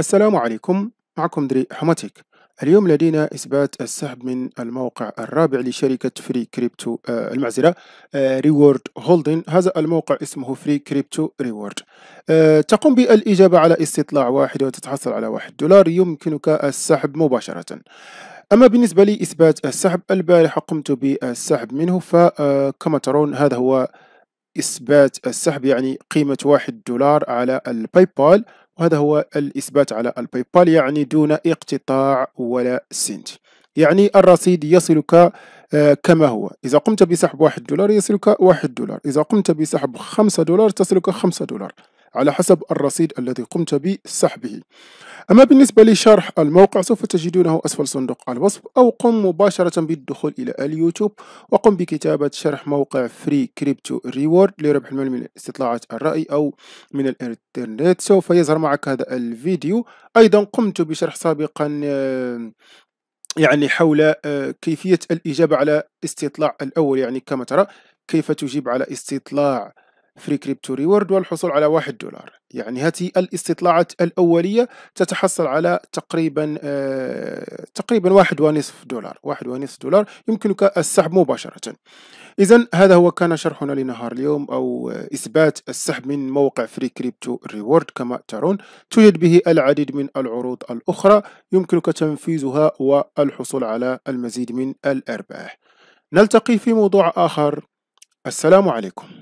السلام عليكم معكم دري حماتيك اليوم لدينا إثبات السحب من الموقع الرابع لشركة فري كريبتو آه آه ريورد هولدين هذا الموقع اسمه فري كريبتو ريورد آه تقوم بالإجابة على استطلاع واحد وتتحصل على واحد دولار يمكنك السحب مباشرة أما بالنسبة لإثبات السحب البارحة قمت بالسحب منه فكما آه، ترون هذا هو إثبات السحب يعني قيمة واحد دولار على الباي بال وهذا هو الإثبات على البيبال يعني دون اقتطاع ولا سنت يعني الرصيد يصلك آه، كما هو إذا قمت بسحب واحد دولار يصلك واحد دولار إذا قمت بسحب خمسة دولار تصلك خمسة دولار على حسب الرصيد الذي قمت بسحبه أما بالنسبة لشرح الموقع سوف تجدونه أسفل صندوق الوصف أو قم مباشرة بالدخول إلى اليوتيوب وقم بكتابة شرح موقع فري كريبتو ريورد لربح المال من استطلاعات الرأي أو من الإنترنت سوف يظهر معك هذا الفيديو أيضا قمت بشرح سابقا آه، يعني حول آه، كيفية الإجابة على استطلاع الأول يعني كما ترى كيف تجيب على استطلاع فري كريبتو ريورد والحصول على واحد دولار يعني هذه الاستطلاعات الأولية تتحصل على تقريبا آه تقريبا واحد ونصف دولار واحد ونصف دولار يمكنك السحب مباشرة إذا هذا هو كان شرحنا لنهار اليوم أو إثبات السحب من موقع فري كريبتو ريورد كما ترون توجد به العديد من العروض الأخرى يمكنك تنفيذها والحصول على المزيد من الأرباح نلتقي في موضوع آخر السلام عليكم